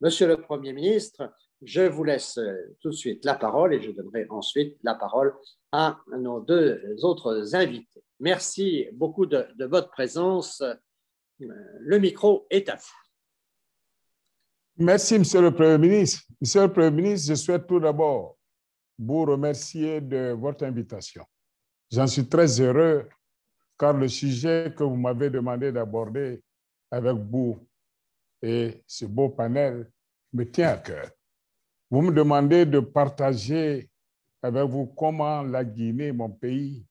Monsieur le Premier ministre, je vous laisse euh, tout de suite la parole et je donnerai ensuite la parole à nos deux autres invités. Merci beaucoup de, votre présence. Euh, le micro est à vous. Merci, Monsieur le Premier ministre. Monsieur le Premier ministre, je souhaite tout d'abord vous remercier de votre invitation. J'en suis très heureux car le sujet que vous m'avez demandé d'aborder avec vous et ce beau panel me tient à cœur. Vous me demandez de partager avec vous comment la Guinée, mon pays,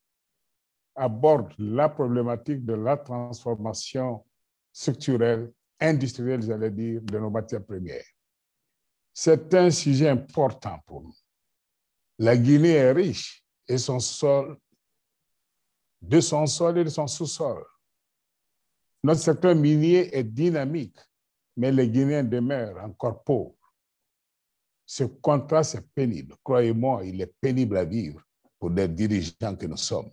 aborde la problématique de la transformation structurelle, industrielle, j'allais dire, de nos matières premières. C'est un sujet important pour nous. La Guinée est riche et son sol, de son sol et de son sous-sol. Notre secteur minier est dynamique mais les Guinéens demeurent encore pauvres. Ce contrat, c'est pénible. Croyez-moi, il est pénible à vivre pour des dirigeants que nous sommes.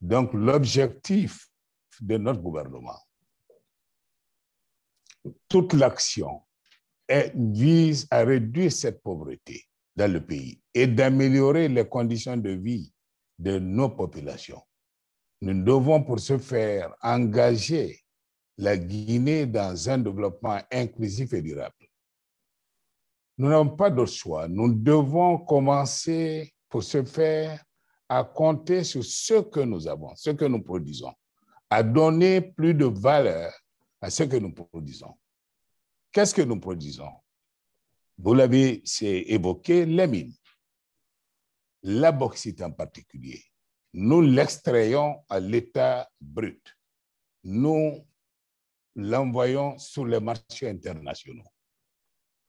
Donc, l'objectif de notre gouvernement, toute l'action vise à réduire cette pauvreté dans le pays et d'améliorer les conditions de vie de nos populations. Nous devons pour ce faire engager la Guinée dans un développement inclusif et durable. Nous n'avons pas d'autre choix. Nous devons commencer pour ce faire à compter sur ce que nous avons, ce que nous produisons, à donner plus de valeur à ce que nous produisons. Qu'est-ce que nous produisons Vous l'avez évoqué, les mines, la bauxite en particulier. Nous l'extrayons à l'état brut. Nous l'envoyons sur les marchés internationaux,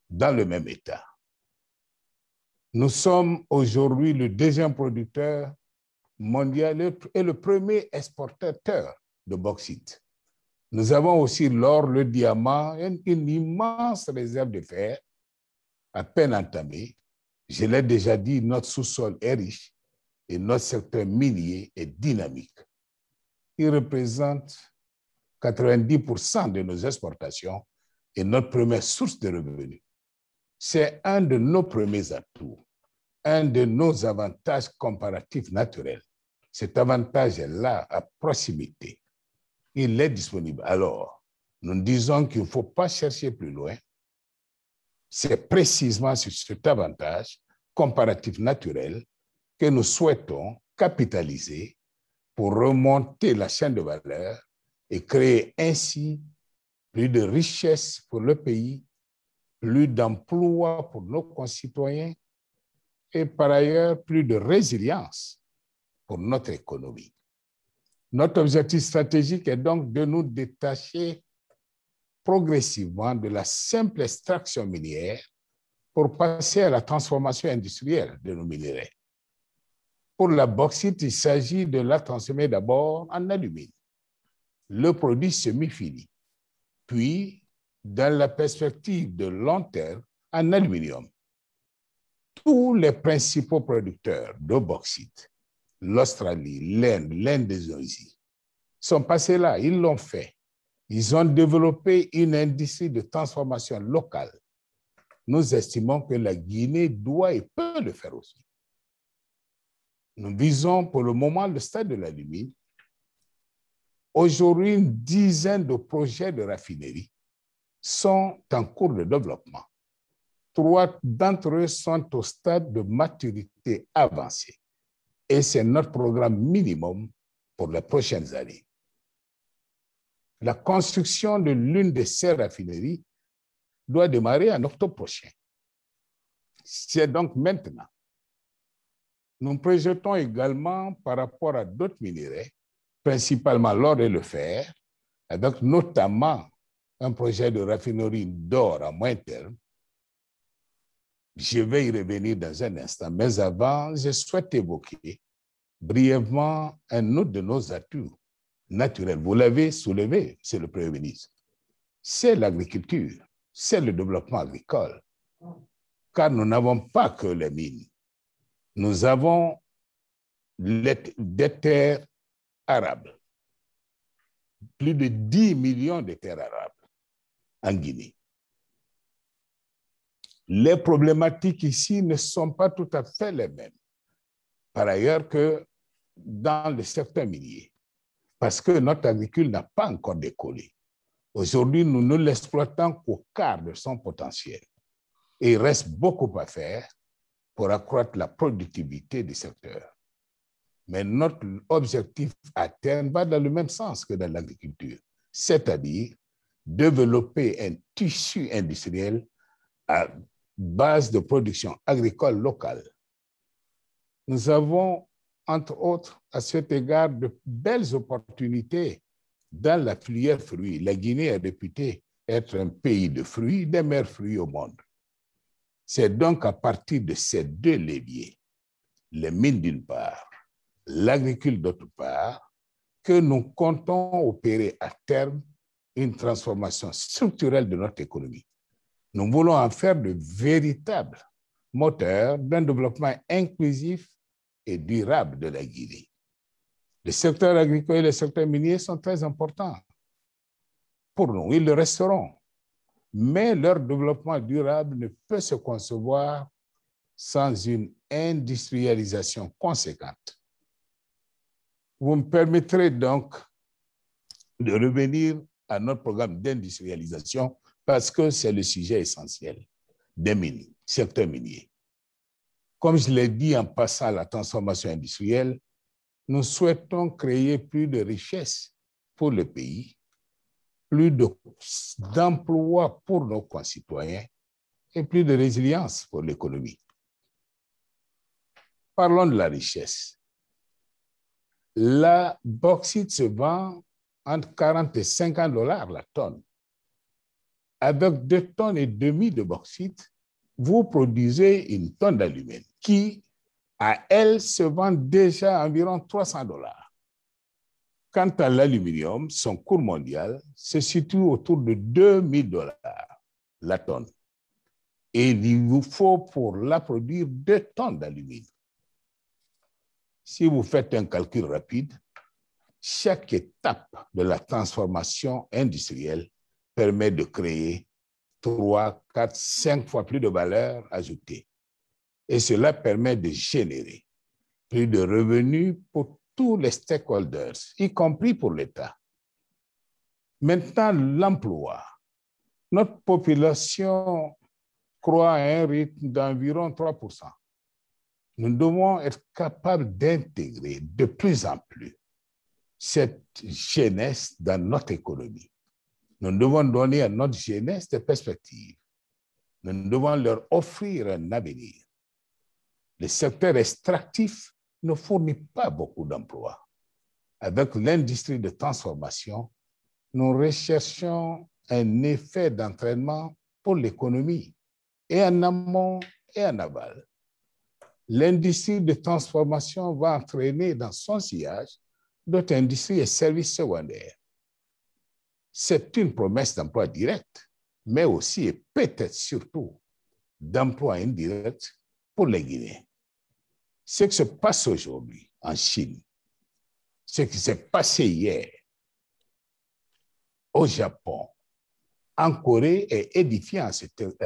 dans le même état. Nous sommes aujourd'hui le deuxième producteur mondial et le premier exportateur de bauxite. Nous avons aussi l'or, le diamant, une, immense réserve de fer à peine entamée. Je l'ai déjà dit, notre sous-sol est riche et notre secteur minier est dynamique. Il représente 90% de nos exportations est notre première source de revenus. C'est un de nos premiers atouts, un de nos avantages comparatifs naturels. Cet avantage est là, à proximité. Il est disponible. Alors, nous disons qu'il ne faut pas chercher plus loin. C'est précisément sur cet avantage comparatif naturel que nous souhaitons capitaliser pour remonter la chaîne de valeur et créer ainsi plus de richesses pour le pays, plus d'emplois pour nos concitoyens et par ailleurs plus de résilience pour notre économie. Notre objectif stratégique est donc de nous détacher progressivement de la simple extraction minière pour passer à la transformation industrielle de nos minéraux. Pour la bauxite, il s'agit de la transformer d'abord en aluminium le produit semi-fini, puis dans la perspective de long terme en aluminium. Tous les principaux producteurs de bauxite, l'Australie, l'Inde, l'Inde des l'Indonésie, sont passés là, ils l'ont fait. Ils ont développé une industrie de transformation locale. Nous estimons que la Guinée doit et peut le faire aussi. Nous visons pour le moment le stade de l'aluminium, Aujourd'hui, une dizaine de projets de raffinerie sont en cours de développement. Trois d'entre eux sont au stade de maturité avancée et c'est notre programme minimum pour les prochaines années. La construction de l'une de ces raffineries doit démarrer en octobre prochain. C'est donc maintenant. Nous projetons également par rapport à d'autres minéraux principalement l'or et le fer, avec donc notamment un projet de raffinerie d'or à moyen terme. Je vais y revenir dans un instant, mais avant, je souhaite évoquer brièvement un autre de nos atouts naturels. Vous l'avez soulevé, c'est le Premier ministre. C'est l'agriculture, c'est le développement agricole, car nous n'avons pas que les mines. Nous avons des terres arabes, plus de 10 millions de terres arabes en Guinée. Les problématiques ici ne sont pas tout à fait les mêmes, par ailleurs que dans le certains milliers, parce que notre agriculture n'a pas encore décollé. Aujourd'hui, nous ne l'exploitons qu'au quart de son potentiel. Et il reste beaucoup à faire pour accroître la productivité du secteur. Mais notre objectif à terme va dans le même sens que dans l'agriculture, c'est-à-dire développer un tissu industriel à base de production agricole locale. Nous avons, entre autres, à cet égard, de belles opportunités dans la filière fruits. La Guinée est réputée être un pays de fruits, des meilleurs fruits au monde. C'est donc à partir de ces deux leviers, les mines d'une part l'agriculture d'autre part, que nous comptons opérer à terme une transformation structurelle de notre économie. Nous voulons en faire de véritables moteurs d'un développement inclusif et durable de la Guinée. Les secteurs agricoles et les secteurs miniers sont très importants pour nous, ils le resteront. Mais leur développement durable ne peut se concevoir sans une industrialisation conséquente vous me permettrez donc de revenir à notre programme d'industrialisation parce que c'est le sujet essentiel des mines, secteur minier. Comme je l'ai dit en passant à la transformation industrielle, nous souhaitons créer plus de richesses pour le pays, plus d'emplois pour nos concitoyens et plus de résilience pour l'économie. Parlons de la richesse. La bauxite se vend entre 40 et 50 dollars la tonne. Avec deux tonnes et demie de bauxite, vous produisez une tonne d'aluminium qui, à elle, se vend déjà environ 300 dollars. Quant à l'aluminium, son cours mondial se situe autour de 2000 dollars la tonne. Et il vous faut pour la produire deux tonnes d'aluminium. Si vous faites un calcul rapide, chaque étape de la transformation industrielle permet de créer 3, 4, 5 fois plus de valeur ajoutée. Et cela permet de générer plus de revenus pour tous les stakeholders, y compris pour l'État. Maintenant, l'emploi. Notre population croît à un rythme d'environ 3 nous devons être capables d'intégrer de plus en plus cette jeunesse dans notre économie. Nous devons donner à notre jeunesse des perspectives. Nous devons leur offrir un avenir. Le secteur extractif ne fournit pas beaucoup d'emplois. Avec l'industrie de transformation, nous recherchons un effet d'entraînement pour l'économie, et en amont et en aval l'industrie de transformation va entraîner dans son sillage d'autres industries et services secondaires. C'est une promesse d'emploi direct, mais aussi et peut-être surtout d'emploi indirect pour les Guinéens. Ce qui se passe aujourd'hui en Chine, ce qui s'est passé hier au Japon, en Corée est édifiant à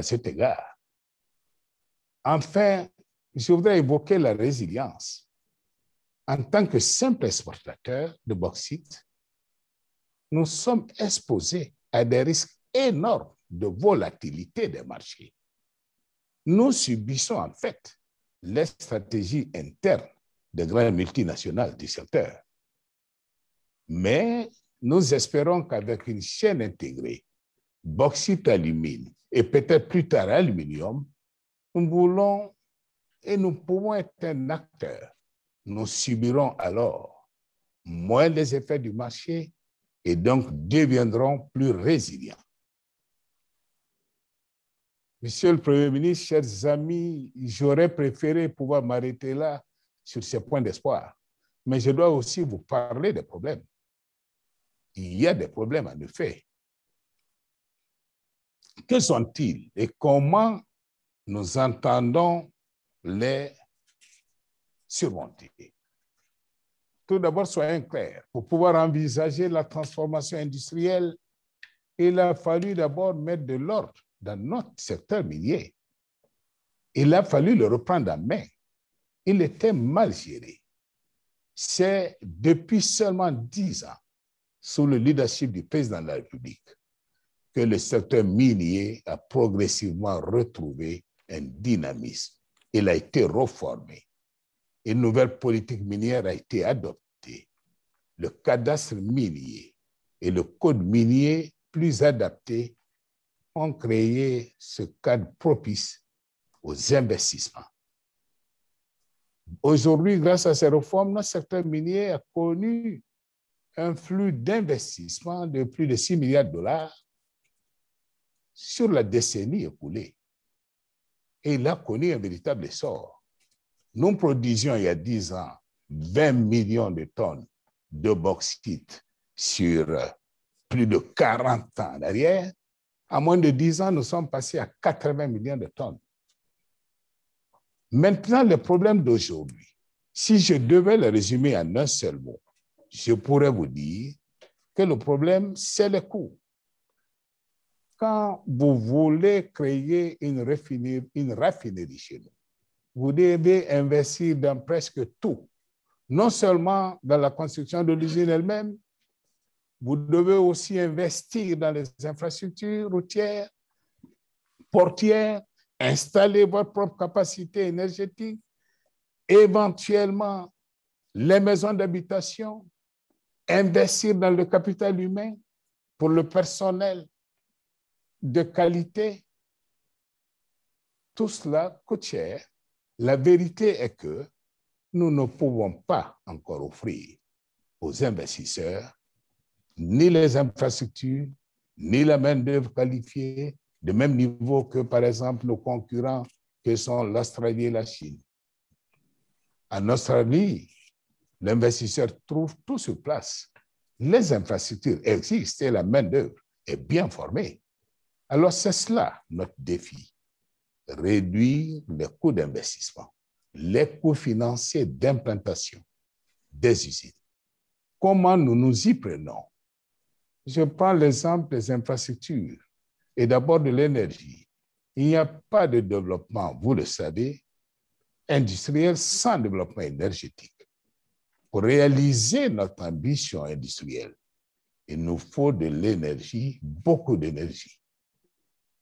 cet, égard. Enfin, je voudrais évoquer la résilience. En tant que simple exportateur de bauxite, nous sommes exposés à des risques énormes de volatilité des marchés. Nous subissons en fait les stratégies internes des grandes multinationales du secteur. Mais nous espérons qu'avec une chaîne intégrée, bauxite alumine et peut-être plus tard aluminium, nous voulons et nous pouvons être un acteur. Nous subirons alors moins les effets du marché et donc deviendrons plus résilients. Monsieur le Premier ministre, chers amis, j'aurais préféré pouvoir m'arrêter là sur ces points d'espoir, mais je dois aussi vous parler des problèmes. Il y a des problèmes en effet. Que sont-ils et comment nous entendons les surmonter. Tout d'abord, soyons clairs. Pour pouvoir envisager la transformation industrielle, il a fallu d'abord mettre de l'ordre dans notre secteur minier. Il a fallu le reprendre en main. Il était mal géré. C'est depuis seulement dix ans, sous le leadership du président de la République, que le secteur minier a progressivement retrouvé un dynamisme il a été reformé. Une nouvelle politique minière a été adoptée. Le cadastre minier et le code minier plus adapté ont créé ce cadre propice aux investissements. Aujourd'hui, grâce à ces réformes, notre secteur minier a connu un flux d'investissement de plus de 6 milliards de dollars sur la décennie écoulée. Et il a connu un véritable essor. Nous produisions il y a 10 ans 20 millions de tonnes de bauxite sur euh, plus de 40 ans derrière. En moins de 10 ans, nous sommes passés à 80 millions de tonnes. Maintenant, le problème d'aujourd'hui, si je devais le résumer en un seul mot, je pourrais vous dire que le problème, c'est le coût quand vous voulez créer une raffinerie, une chez nous, vous devez investir dans presque tout, non seulement dans la construction de l'usine elle-même, vous devez aussi investir dans les infrastructures routières, portières, installer votre propre capacité énergétique, éventuellement les maisons d'habitation, investir dans le capital humain pour le personnel, de qualité, tout cela coûte cher. La vérité est que nous ne pouvons pas encore offrir aux investisseurs ni les infrastructures, ni la main-d'œuvre qualifiée, de même niveau que, par exemple, nos concurrents que sont l'Australie et la Chine. En Australie, l'investisseur trouve tout sur place. Les infrastructures existent et la main-d'œuvre est bien formée. Alors c'est cela notre défi, réduire les coûts d'investissement, les coûts financiers d'implantation des usines. Comment nous nous y prenons Je prends l'exemple des infrastructures et d'abord de l'énergie. Il n'y a pas de développement, vous le savez, industriel sans développement énergétique. Pour réaliser notre ambition industrielle, il nous faut de l'énergie, beaucoup d'énergie.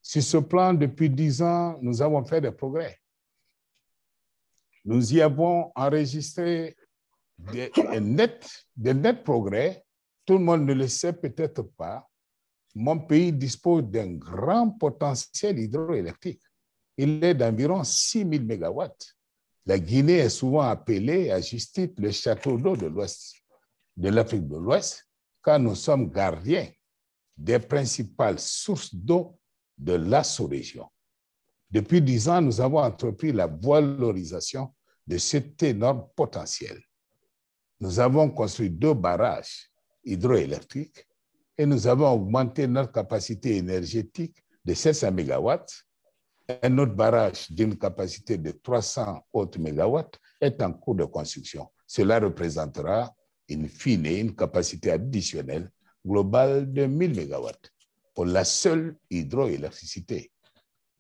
Sur ce plan, depuis dix ans, nous avons fait des progrès. Nous y avons enregistré des, nets, des progrès. Tout le monde ne le sait peut-être pas. Mon pays dispose d'un grand potentiel hydroélectrique. Il est d'environ 6 000 MW. La Guinée est souvent appelée, à juste titre, le château d'eau de l'Ouest, de l'Afrique de l'Ouest, car nous sommes gardiens des principales sources d'eau de la sous-région. Depuis dix ans, nous avons entrepris la valorisation de cet énorme potentiel. Nous avons construit deux barrages hydroélectriques et nous avons augmenté notre capacité énergétique de 700 MW. Un autre barrage d'une capacité de 300 autres MW est en cours de construction. Cela représentera, une fine, une capacité additionnelle globale de 1000 MW pour la seule hydroélectricité.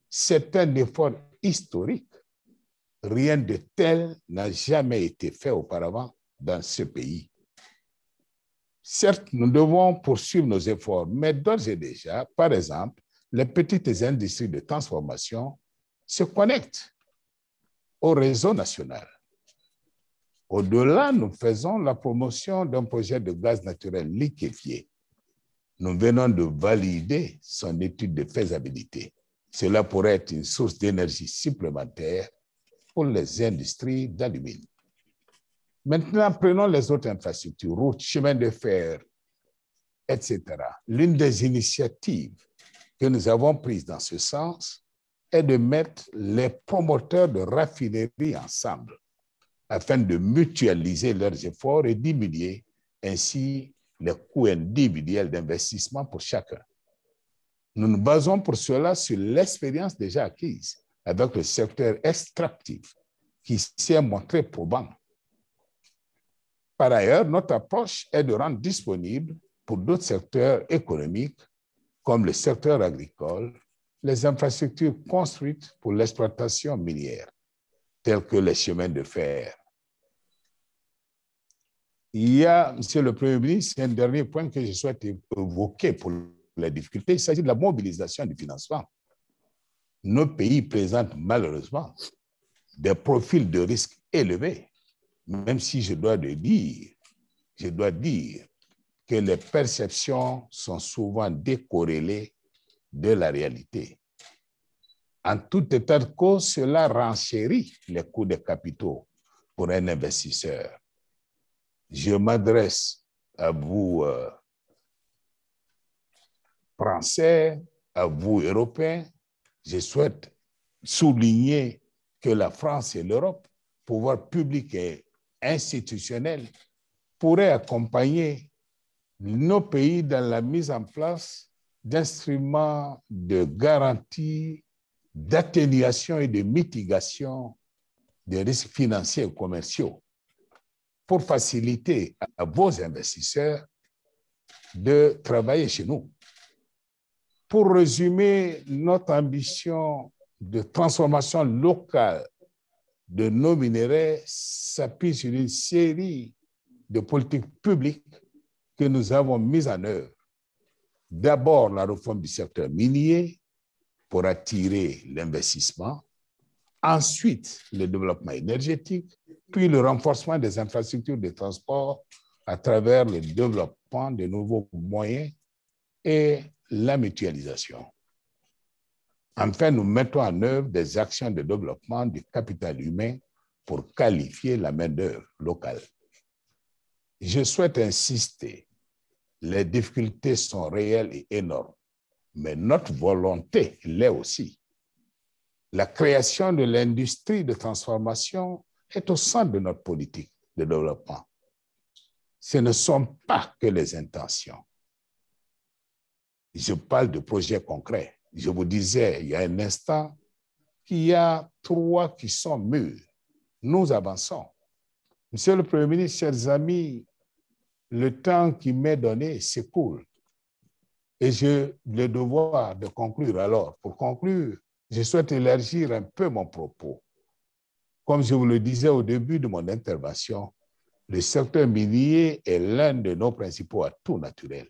C'est un effort historique. Rien de tel n'a jamais été fait auparavant dans ce pays. Certes, nous devons poursuivre nos efforts, mais d'ores et déjà, par exemple, les petites industries de transformation se connectent au réseau national. Au-delà, nous faisons la promotion d'un projet de gaz naturel liquéfié nous venons de valider son étude de faisabilité. Cela pourrait être une source d'énergie supplémentaire pour les industries d'alumine. Maintenant, prenons les autres infrastructures, routes, chemins de fer, etc. L'une des initiatives que nous avons prises dans ce sens est de mettre les promoteurs de raffineries ensemble afin de mutualiser leurs efforts et diminuer ainsi les coûts individuels d'investissement pour chacun. Nous nous basons pour cela sur l'expérience déjà acquise avec le secteur extractif qui s'est montré probant. Par ailleurs, notre approche est de rendre disponible pour d'autres secteurs économiques comme le secteur agricole les infrastructures construites pour l'exploitation minière, telles que les chemins de fer, il y a, Monsieur le Premier ministre, un dernier point que je souhaite évoquer pour la difficulté. Il s'agit de la mobilisation du financement. Nos pays présentent malheureusement des profils de risque élevés, même si je dois le dire, je dois dire que les perceptions sont souvent décorrélées de la réalité. En tout état de cause, cela renchérit les coûts des capitaux pour un investisseur je m'adresse à vous, euh, Français, à vous, Européens. Je souhaite souligner que la France et l'Europe, pouvoir public et institutionnel, pourraient accompagner nos pays dans la mise en place d'instruments de garantie, d'atténuation et de mitigation des risques financiers et commerciaux pour faciliter à vos investisseurs de travailler chez nous. Pour résumer, notre ambition de transformation locale de nos minéraux s'appuie sur une série de politiques publiques que nous avons mises en œuvre. D'abord, la réforme du secteur minier pour attirer l'investissement, ensuite le développement énergétique, puis le renforcement des infrastructures de transport à travers le développement de nouveaux moyens et la mutualisation. Enfin, nous mettons en œuvre des actions de développement du capital humain pour qualifier la main-d'œuvre locale. Je souhaite insister, les difficultés sont réelles et énormes, mais notre volonté l'est aussi la création de l'industrie de transformation est au centre de notre politique de développement. Ce ne sont pas que les intentions. Je parle de projets concrets. Je vous disais il y a un instant qu'il y a trois qui sont mûrs. Nous avançons. Monsieur le Premier ministre, chers amis, le temps qui m'est donné s'écoule. Et j'ai le devoir de conclure. Alors, pour conclure, je souhaite élargir un peu mon propos. Comme je vous le disais au début de mon intervention, le secteur minier est l'un de nos principaux atouts naturels.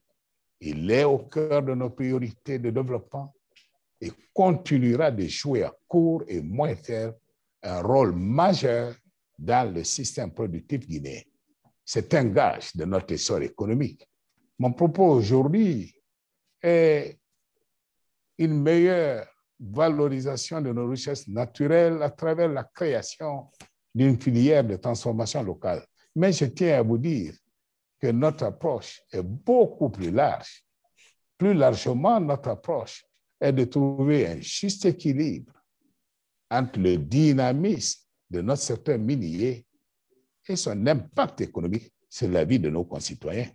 Il est au cœur de nos priorités de développement et continuera de jouer à court et moyen terme un rôle majeur dans le système productif guinéen. C'est un gage de notre essor économique. Mon propos aujourd'hui est une meilleure valorisation de nos richesses naturelles à travers la création d'une filière de transformation locale. Mais je tiens à vous dire que notre approche est beaucoup plus large. Plus largement, notre approche est de trouver un juste équilibre entre le dynamisme de notre secteur minier et son impact économique sur la vie de nos concitoyens.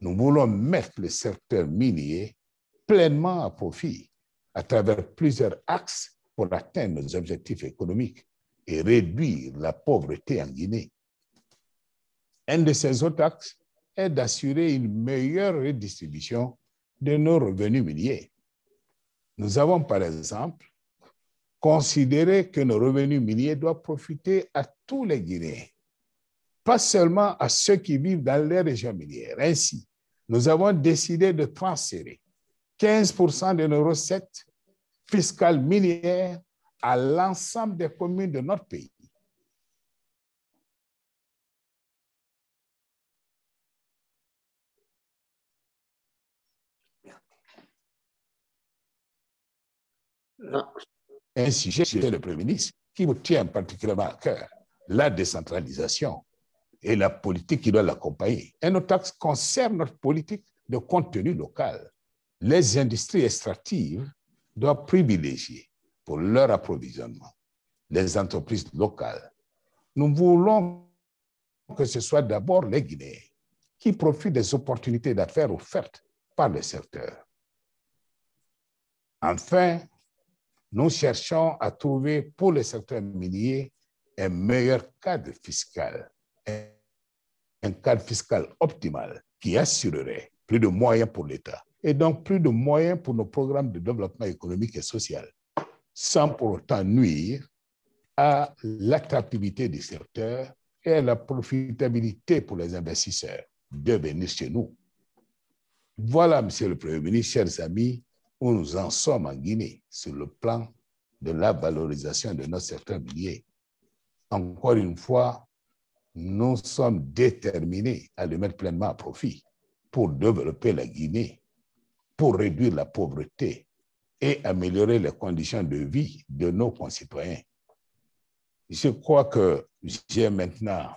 Nous voulons mettre le secteur minier pleinement à profit à travers plusieurs axes pour atteindre nos objectifs économiques et réduire la pauvreté en Guinée. Un de ces autres axes est d'assurer une meilleure redistribution de nos revenus miniers. Nous avons par exemple considéré que nos revenus miniers doivent profiter à tous les Guinéens, pas seulement à ceux qui vivent dans les régions minières. Ainsi, nous avons décidé de transférer 15% de nos recettes fiscales minières à l'ensemble des communes de notre pays. Un sujet, c'est le Premier ministre qui vous tient particulièrement à cœur la décentralisation et la politique qui doit l'accompagner. Et nos taxes concerne notre politique de contenu local les industries extractives doivent privilégier pour leur approvisionnement les entreprises locales. Nous voulons que ce soit d'abord les Guinéens qui profitent des opportunités d'affaires offertes par le secteur. Enfin, nous cherchons à trouver pour le secteur minier un meilleur cadre fiscal, un cadre fiscal optimal qui assurerait plus de moyens pour l'État et donc plus de moyens pour nos programmes de développement économique et social, sans pour autant nuire à l'attractivité du secteur et à la profitabilité pour les investisseurs de venir chez nous. Voilà, Monsieur le Premier ministre, chers amis, où nous en sommes en Guinée sur le plan de la valorisation de notre secteur minier. Encore une fois, nous sommes déterminés à le mettre pleinement à profit pour développer la Guinée pour réduire la pauvreté et améliorer les conditions de vie de nos concitoyens. Je crois que j'ai maintenant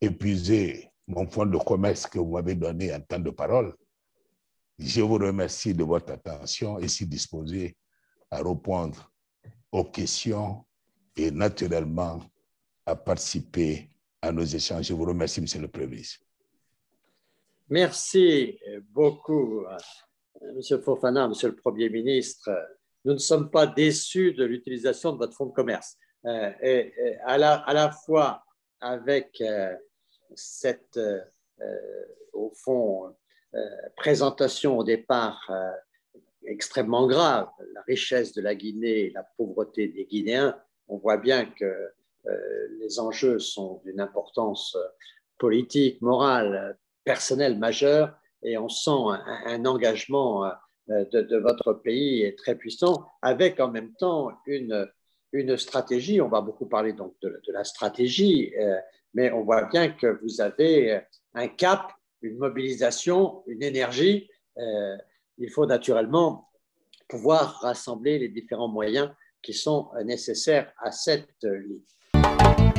épuisé mon fonds de commerce que vous m'avez donné en temps de parole. Je vous remercie de votre attention et si disposé à répondre aux questions et naturellement à participer à nos échanges. Je vous remercie, Monsieur le Président. Merci beaucoup. Monsieur Fofana, Monsieur le Premier ministre, nous ne sommes pas déçus de l'utilisation de votre fonds de commerce. Euh, et, à, la, fois avec euh, cette, euh, au fond, présentation au départ extrêmement grave, la richesse de la Guinée et la pauvreté des Guinéens, on voit bien que les enjeux sont d'une importance politique, morale, personnelle majeure et on sent un, engagement euh, euh, de, votre pays très puissant, avec en même temps une, une stratégie. On va beaucoup parler donc de, la stratégie, euh, mais on voit bien que vous avez un cap, une mobilisation, une énergie. il faut naturellement pouvoir rassembler les différents moyens qui sont nécessaires à cette ligne.